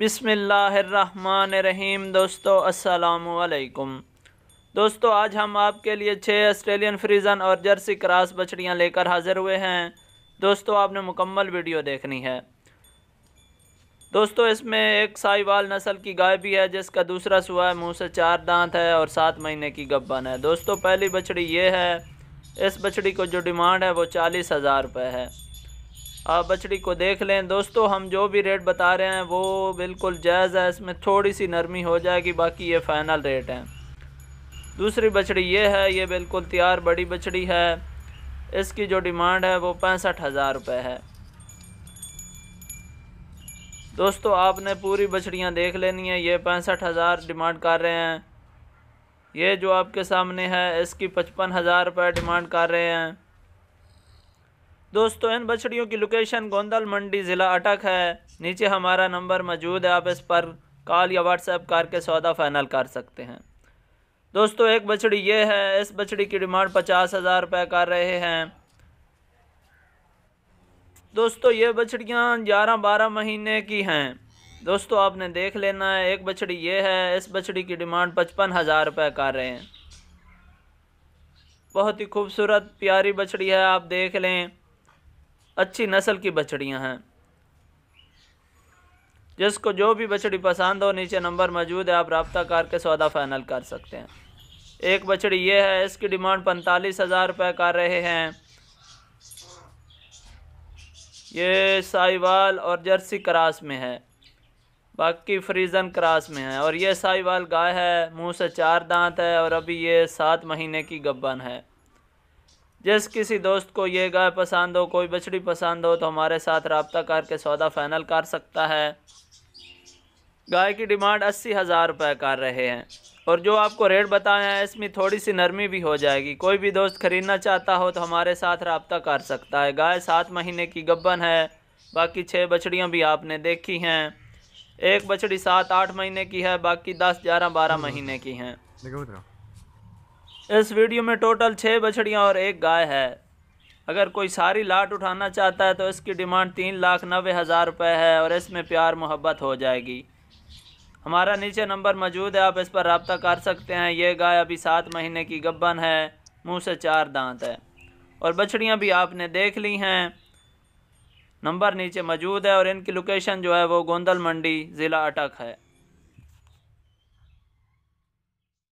بسم اللہ الرحمن الرحیم دوستو السلام علیکم دوستو آج ہم آپ کے لیے چھ آسٹریلین فریزن اور جرسی کراس بچڑیاں لے کر حاضر ہوئے ہیں دوستو آپ نے مکمل ویڈیو دیکھنی ہے دوستو اس میں ایک سائی وال نسل کی گائے بھی ہے جس کا دوسرا سوا ہے منہ سے چار دانت ہے اور سات مہینے کی گبن ہے دوستو پہلی بچڑی یہ ہے اس بچڑی کو جو ڈیمانڈ ہے وہ چالیس ہزار روپے ہے آپ بچڑی کو دیکھ لیں دوستو ہم جو بھی ریٹ بتا رہے ہیں وہ بالکل جائز ہے اس میں تھوڑی سی نرمی ہو جائے گی باقی یہ فائنل ریٹ ہیں دوسری بچڑی یہ ہے یہ بالکل تیار بڑی بچڑی ہے اس کی جو ڈیمانڈ ہے وہ پینسٹھ ہزار روپے ہے دوستو آپ نے پوری بچڑیاں دیکھ لینی ہیں یہ پینسٹھ ہزار ڈیمانڈ کر رہے ہیں یہ جو آپ کے سامنے ہے اس کی پچپن ہزار روپے ڈیمانڈ کر رہے ہیں دوستو ان بچڑیوں کی لوکیشن گوندل منڈی ضلع اٹک ہے نیچے ہمارا نمبر موجود ہے آپ اس پر کال یا واٹس ایپ کر کے سودا فائنل کر سکتے ہیں دوستو ایک بچڑی یہ ہے اس بچڑی کی ڈیمانڈ پچاس ہزار روپے کر رہے ہیں دوستو یہ بچڑیاں گیارہ بارہ مہینے کی ہیں دوستو آپ نے دیکھ لینا ہے ایک بچڑی یہ ہے اس بچڑی کی ڈیمانڈ پچپن ہزار روپے کر رہے ہیں بہت ہی خوبصورت پیاری بچڑی ہے آپ دیکھ لیں اچھی نسل کی بچڑیاں ہیں جس کو جو بھی بچڑی پسند ہو نیچے نمبر موجود ہے آپ رابطہ کر کے سودا فائنل کر سکتے ہیں ایک بچڑی یہ ہے اس کی ڈیمانڈ پنتالیس ہزار روپے کر رہے ہیں یہ سائی وال اور جرسی کراس میں ہے باقی فریزن کراس میں ہے اور یہ سائی وال ہے منہ سے چار دانت ہے اور ابھی یہ سات مہینے کی گبن ہے جس کسی دوست کو یہ گائے پسند ہو کوئی بچڑی پسند ہو تو ہمارے ساتھ رابطہ کر کے سودا فائنل کر سکتا ہے گائے کی ڈیمانڈ اسی ہزار روپے کر رہے ہیں اور جو آپ کو ریٹ بتایا ہے اس میں تھوڑی سی نرمی بھی ہو جائے گی کوئی بھی دوست خریدنا چاہتا ہو تو ہمارے ساتھ رابطہ کر سکتا ہے گائے سات مہینے کی گبن ہے باقی چھ بچڑیاں بھی آپ نے دیکھی ہیں ایک بچڑی سات آٹھ مہینے کی ہے باقی دس گیارہ بارہ مہینے کی ہیں اس ویڈیو میں ٹوٹل چھ بچڑیاں اور ایک گائے ہے اگر کوئی ساری لاٹ اٹھانا چاہتا ہے تو اس کی ڈیمانڈ تین لاکھ نوے ہزار روپے ہے اور اس میں پیار محبت ہو جائے گی ہمارا نیچے نمبر موجود ہے آپ اس پر رابطہ کر سکتے ہیں یہ گائے ابھی سات مہینے کی گبن ہے منہ سے چار دانت ہے اور بچڑیاں بھی آپ نے دیکھ لی ہیں نمبر نیچے موجود ہے اور ان کی لوکیشن جو ہے وہ گوندل منڈی ضلع اٹک ہے